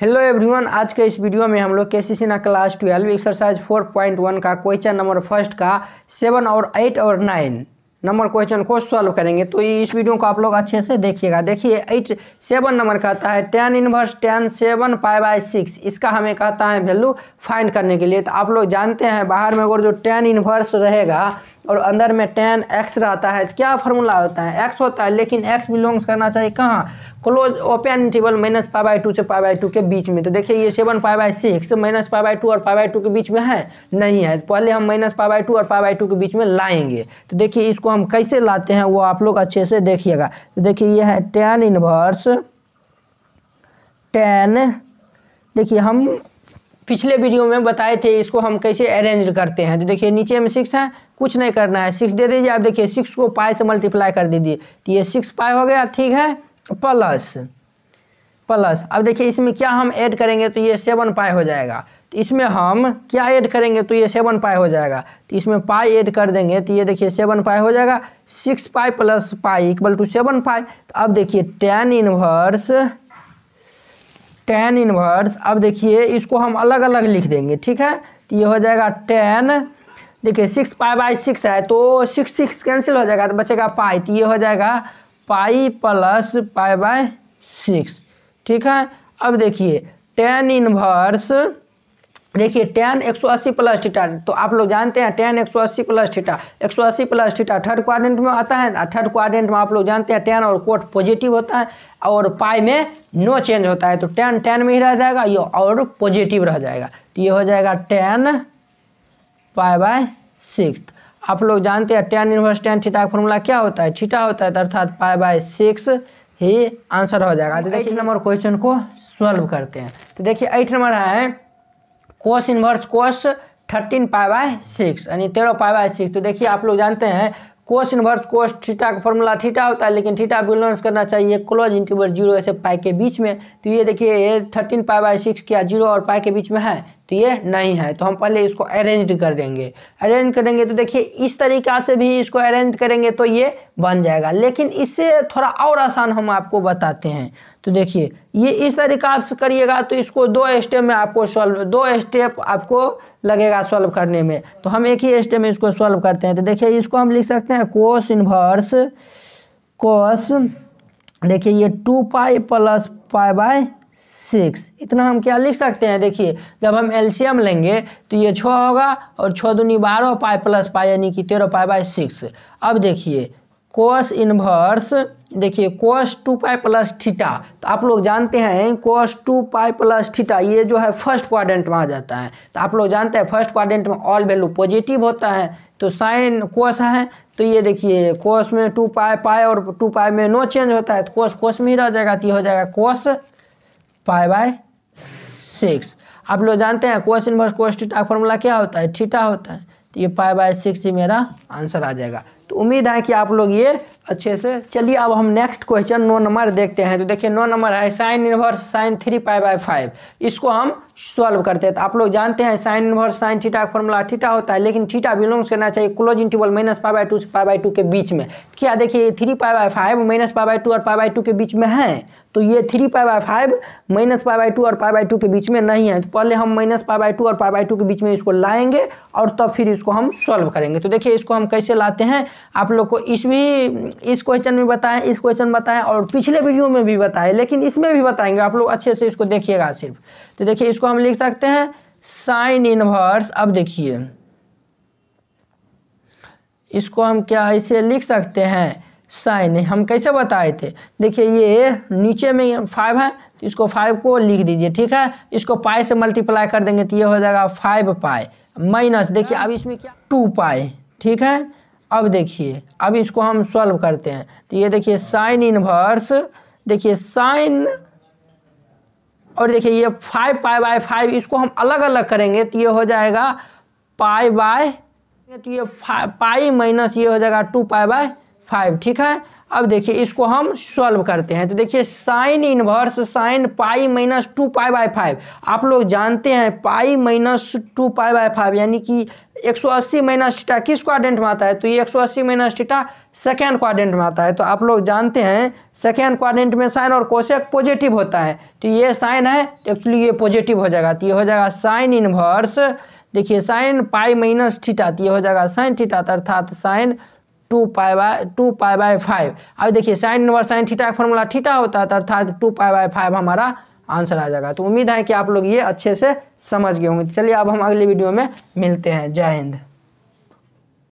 hello everyone आज के इस वीडियो में हम लोग K C Sinha class twelve exercise four point one का क्वेश्चन नंबर फर्स्ट का सेवन और एट और नाइन नंबर क्वेश्चन को सॉल्व करेंगे तो इस वीडियो को आप लोग अच्छे से देखिएगा देखिए एट सेवन नंबर कहता है tan inverse tan seven five by six इसका हमें कहता है वैल्यू फाइंड करने के लिए तो आप लोग जानते हैं बाहर में अगर जो टेन इनवर्स रहेगा और अंदर में टेन एक्स रहता है तो क्या फार्मूला होता है एक्स होता है लेकिन एक्स बिलोंग्स करना चाहिए कहाँ close open table minus pi by two से पाई बाई टू के बीच में तो देखिए ये seven pi by six minus pi by two और पाई बाई टू के बीच में है नहीं है पहले हम माइनस पाई बाई टू और पाई बाई टू के बीच में लाएंगे तो देखिए इसको हम कैसे लाते हैं वो आप लोग अच्छे से देखिएगा तो देखिए ये है टेन इनवर्स टेन देखिए हम पिछले वीडियो में बताए थे इसको हम कैसे अरेंज करते हैं तो देखिए नीचे में सिक्स है कुछ नहीं करना है सिक्स दे दीजिए आप देखिए सिक्स को पाई से मल्टीप्लाई कर दीजिए तो ये सिक्स पाई हो गया ठीक है प्लस प्लस अब देखिए इसमें क्या हम ऐड करेंगे तो ये सेवन पाई हो जाएगा तो इसमें हम क्या ऐड करेंगे तो ये सेवन पाई हो जाएगा तो इसमें पाई ऐड कर देंगे तो ये देखिए सेवन पाई हो जाएगा six pi plus pi equal to seven pi तो अब देखिए टेन इनवर्स टेन इनवर्स अब देखिए इसको हम अलग अलग लिख देंगे ठीक है तो ये हो जाएगा टेन देखिए सिक्स पाई बाई सिक्स है तो सिक्स सिक्स कैंसिल हो जाएगा तो बचेगा पाई तो ये हो जाएगा pi plus pi by six ठीक है अब देखिए टेन इनवर्स देखिए टेन एक सौ अस्सी प्लस थीटा तो आप लोग जानते हैं टेन एक सौ अस्सी प्लस थीटा एक सौ अस्सी प्लस थीटा थर्ड क्वाड्रेंट में आता है थर्ड क्वाड्रेंट में आप लोग जानते हैं टेन और कोट पॉजिटिव होता है और पाई में नो चेंज होता है तो टेन टेन में ही रह जाएगा ये और पॉजिटिव रह जाएगा तो ये हो जाएगा टेन पाई बाय सिक्स आप लोग जानते हैं टेन इनवर्स टेन थीटा का फॉर्मूला क्या होता है थीटा होता है तो अर्थात पाई बाय सिक्स ही आंसर हो जाएगा तो देखिए नंबर क्वेश्चन को सॉल्व करते हैं तो देखिए एट नंबर है cos inverse cos thirteen pi by six यानी तेरह पाई बाय सिक्स तो देखिए आप लोग जानते हैं कोस इनवर्स कोस थीटा का फॉर्मूला थीटा होता है लेकिन थीटा बिलोंस करना चाहिए क्लोज इंटरवल जीरो ऐसे पाई के बीच में तो ये देखिए थर्टीन पाई बाय सिक्स क्या जीरो और पाई के बीच में है तो ये नहीं है तो हम पहले इसको अरेंज कर देंगे अरेंज करेंगे तो देखिए इस तरीका से भी इसको अरेंज करेंगे तो ये बन जाएगा लेकिन इससे थोड़ा और आसान हम आपको बताते हैं तो देखिए ये इस तरीका से करिएगा तो इसको दो स्टेप में आपको सॉल्व दो स्टेप आपको लगेगा सॉल्व करने में तो हम एक ही स्टेप में इसको सॉल्व करते हैं तो देखिए इसको हम लिख सकते हैं कोस इनवर्स कोस देखिए ये two pi plus pi by six इतना हम क्या लिख सकते हैं देखिए जब हम एलसीएम लेंगे तो ये छः होगा और छः दूनी बारह पाई प्लस पाई यानी कि तेरह पाई बाई सिक्स अब देखिए कोस इन्वर्स देखिए cos two pi plus theta तो आप लोग जानते हैं cos two pi plus theta ये जो है फर्स्ट क्वाड्रेंट में आ जाता है तो आप लोग जानते हैं फर्स्ट क्वाड्रेंट में ऑल वैल्यू पॉजिटिव होता है तो साइन कोस है तो ये देखिए कोस में टू पाई पाए और टू पाई में नो चेंज होता है तो कोस कोस में ही रह जाएगा तो ये हो जाएगा कोस फाइव बाय सिक्स आप लोग जानते हैं क्वेश्चन बस क्वेश्चन का फॉर्मूला क्या होता है थीटा होता है तो ये फाइव बाय सिक्स ही मेरा आंसर आ जाएगा उम्मीद है कि आप लोग ये अच्छे से चलिए अब हम नेक्स्ट क्वेश्चन नौ नंबर देखते हैं तो देखिए नौ नंबर है sine inverse sine three pi by five इसको हम सॉल्व करते हैं तो आप लोग जानते हैं साइन इन्वर्स साइन थीटा का फॉर्मूला थीटा होता है लेकिन थीटा बिलोंग्स करना चाहिए close interval minus pi by two से पाई बाई टू के बीच में क्या देखिए three pi by five minus pi by two और पाई बाई टू के बीच में है तो ये three pi by five minus pi by two और पाई बाई टू के बीच में नहीं है तो पहले हम माइनस पाई बाई टू और पाई बाई टू के बीच में इसको लाएंगे और तब फिर इसको हम सॉल्व करेंगे तो देखिए इसको हम कैसे लाते हैं आप लोग को इस भी इस क्वेश्चन में बताएं इस क्वेश्चन में बताएं और पिछले वीडियो में भी बताएं लेकिन इसमें भी बताएंगे आप लोग अच्छे से इसको देखिएगा सिर्फ तो देखिए इसको हम लिख सकते हैं साइन इनवर्स अब देखिए इसको हम क्या इसे लिख सकते हैं साइन हम कैसे बताए थे देखिए ये नीचे में फाइव है तो इसको फाइव को लिख दीजिए ठीक है इसको पाई से मल्टीप्लाई कर देंगे तो ये हो जाएगा फाइव पाई माइनस देखिए अब इसमें क्या टू पाई ठीक है अब देखिए अब इसको हम सॉल्व करते हैं तो ये देखिए साइन इनवर्स देखिए साइन और देखिए ये फाइव पाई बाय फाइव इसको हम अलग अलग करेंगे तो ये हो जाएगा पाई बाय तो ये पाई माइनस ये हो जाएगा टू पाई बाय फाइव ठीक है अब देखिए इसको हम सॉल्व करते हैं तो देखिए sine inverse sine pi minus two pi by five आप लोग जानते हैं pi minus two pi by five यानी कि 180 माइनस टीटा किस क्वाड्रेंट में आता है तो ये 180 माइनस टीटा सेकेंड क्वाड्रेंट में आता है तो आप लोग जानते हैं सेकेंड क्वाड्रेंट में साइन और कोशेक पॉजिटिव होता है तो ये साइन है एक्चुअली ये पॉजिटिव हो जाएगा तो ये हो जाएगा साइन इनवर्स देखिए साइन पाई माइनस थीटा तो ये हो जाएगा साइन थीटा तो अर्थात sine two pi by two pi by five अब देखिए साइन इनवर्स साइन थीटा का फॉर्मूला थीटा होता है तो अर्थात टू पाई बाय फाइव हमारा आंसर आ जाएगा तो उम्मीद है कि आप लोग ये अच्छे से समझ गए होंगे चलिए अब हम अगली वीडियो में मिलते हैं जय हिंद